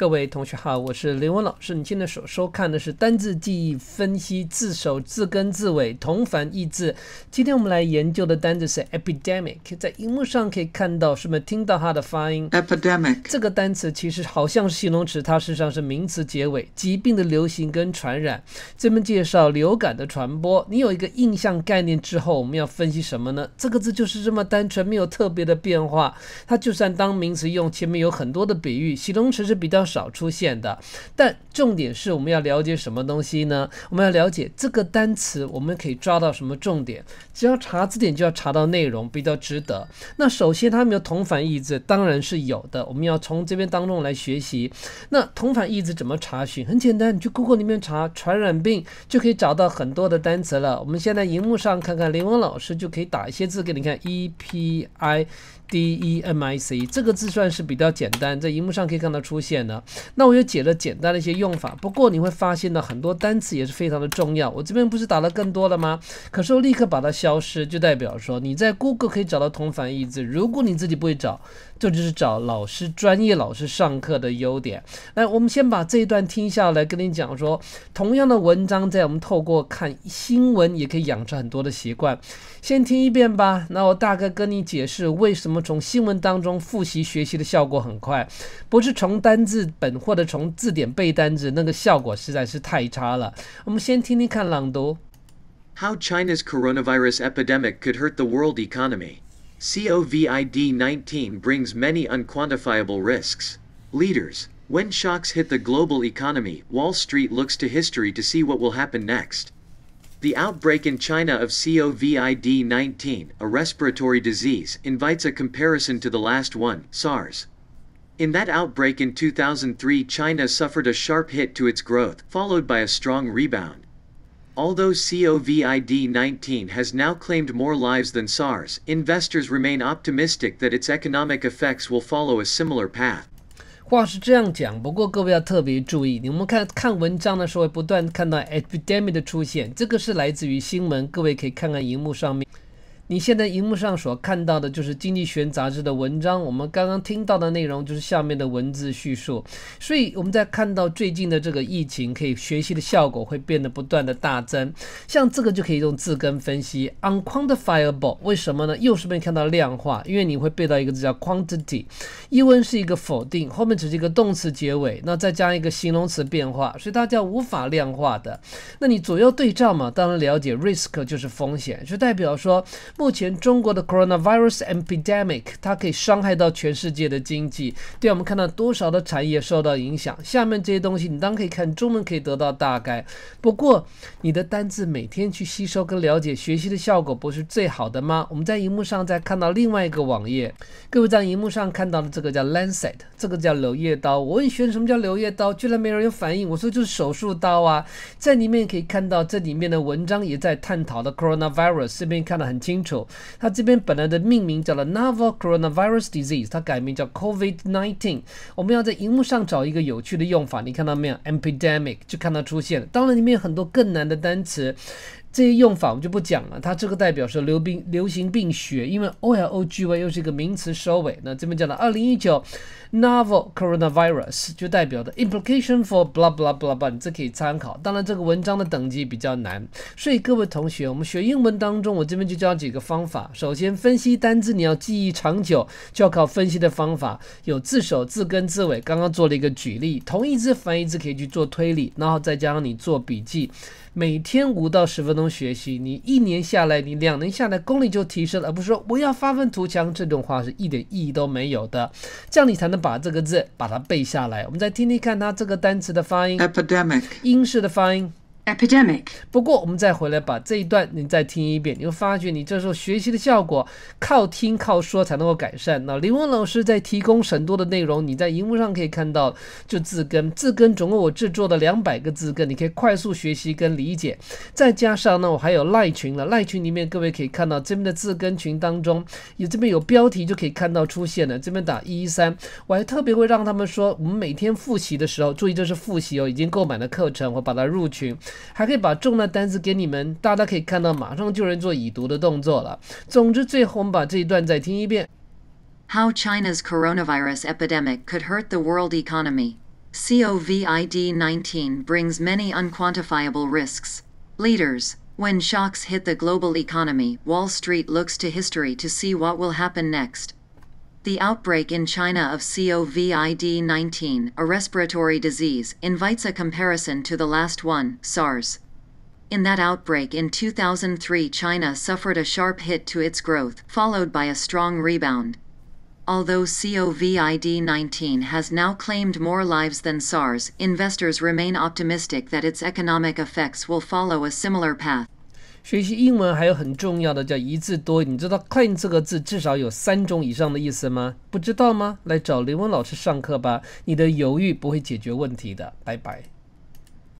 各位同学好，我是林文老师。你现在所收看的是单字记忆分析，字首、字根、字尾同反异字。今天我们来研究的单词是 epidemic，在荧幕上可以看到，是便听到它的发音 epidemic。这个单词其实好像是形容词，它事实上是名词结尾，疾病的流行跟传染。这边介绍流感的传播。你有一个印象概念之后，我们要分析什么呢？这个字就是这么单纯，没有特别的变化。它就算当名词用，前面有很多的比喻。形容词是比较。少出现的，但重点是我们要了解什么东西呢？我们要了解这个单词，我们可以抓到什么重点？只要查字典，就要查到内容，比较值得。那首先，它没有同反义字，当然是有的。我们要从这边当中来学习。那同反义字怎么查询？很简单，你去 Google 里面查传染病，就可以找到很多的单词了。我们先在荧幕上看看，林文老师就可以打一些字给你看。epidemic 这个字算是比较简单，在荧幕上可以看到出现的。那我又解了简单的一些用法，不过你会发现呢，很多单词也是非常的重要。我这边不是打了更多了吗？可是我立刻把它消失，就代表说你在 Google 可以找到同反义字。如果你自己不会找，这就是找老师、专业老师上课的优点。来，我们先把这一段听下来，跟你讲说，同样的文章，在我们透过看新闻也可以养成很多的习惯。先听一遍吧。那我大概跟你解释为什么从新闻当中复习学习的效果很快，不是从单字。How China's coronavirus epidemic could hurt the world economy. COVID 19 brings many unquantifiable risks. Leaders, when shocks hit the global economy, Wall Street looks to history to see what will happen next. The outbreak in China of COVID 19, a respiratory disease, invites a comparison to the last one, SARS, in that outbreak in 2003 China suffered a sharp hit to its growth, followed by a strong rebound. Although COVID-19 has now claimed more lives than SARS, investors remain optimistic that its economic effects will follow a similar path. 话是这样讲，不过各位要特别注意，你们看看文章的时候，不断看到 epidemic 的出现，这个是来自于新闻，各位可以看看荧幕上面。你现在荧幕上所看到的就是《经济学》杂志的文章，我们刚刚听到的内容就是下面的文字叙述。所以我们在看到最近的这个疫情，可以学习的效果会变得不断的大增。像这个就可以用字根分析，unquantifiable，为什么呢？又是边看到量化？因为你会背到一个字叫 quantity，疑问是一个否定，后面只是一个动词结尾，那再加一个形容词变化，所以大家无法量化的。那你左右对照嘛，当然了解 risk 就是风险，就代表说。目前中国的 coronavirus epidemic，它可以伤害到全世界的经济。对，我们看到多少的产业受到影响？下面这些东西你当然可以看中文，可以得到大概。不过你的单字每天去吸收跟了解学习的效果不是最好的吗？我们在荧幕上在看到另外一个网页，各位在荧幕上看到的这个叫 Lancet，这个叫柳叶刀。我问学生什么叫柳叶刀，居然没人有反应。我说就是手术刀啊。在里面可以看到，这里面的文章也在探讨的 coronavirus，这边看得很清楚。它这边本来的命名叫做 Novel Coronavirus Disease，它改名叫 COVID-19。我们要在荧幕上找一个有趣的用法，你看到没有？Epidemic 就看到出现了。当然，里面有很多更难的单词。这些用法我就不讲了。它这个代表是流病流行病学，因为 O L O G Y 又是一个名词收尾。那这边讲的2019 Novel Coronavirus 就代表的 Implication for blah blah blah blah。你这可以参考。当然这个文章的等级比较难。所以各位同学，我们学英文当中，我这边就教几个方法。首先分析单词，你要记忆长久，就要靠分析的方法，有字首、字根、字尾。刚刚做了一个举例，同义字、反义字可以去做推理，然后再加上你做笔记，每天五到十分钟。中学习，你一年下来，你两年下来，功力就提升了，而不是说我要发愤图强，这种话是一点意义都没有的。这样你才能把这个字把它背下来。我们再听听看它这个单词的发音，epidemic 英式的发音。不过，我们再回来把这一段你再听一遍，你会发觉你这时候学习的效果靠听靠说才能够改善。那林文老师在提供很多的内容，你在荧幕上可以看到，就字根，字根总共我制作了两百个字根，你可以快速学习跟理解。再加上呢，我还有赖群了，赖群里面各位可以看到这边的字根群当中，有这边有标题就可以看到出现了，这边打一一三，我还特别会让他们说，我们每天复习的时候，注意这是复习哦，已经购买的课程我把它入群。How China's coronavirus epidemic could hurt the world economy. COVID 19 brings many unquantifiable risks. Leaders, when shocks hit the global economy, Wall Street looks to history to see what will happen next. The outbreak in China of COVID-19, a respiratory disease, invites a comparison to the last one, SARS. In that outbreak in 2003 China suffered a sharp hit to its growth, followed by a strong rebound. Although COVID-19 has now claimed more lives than SARS, investors remain optimistic that its economic effects will follow a similar path. 学习英文还有很重要的叫一字多，你知道 “clean” 这个字至少有三种以上的意思吗？不知道吗？来找林文老师上课吧，你的犹豫不会解决问题的，拜拜。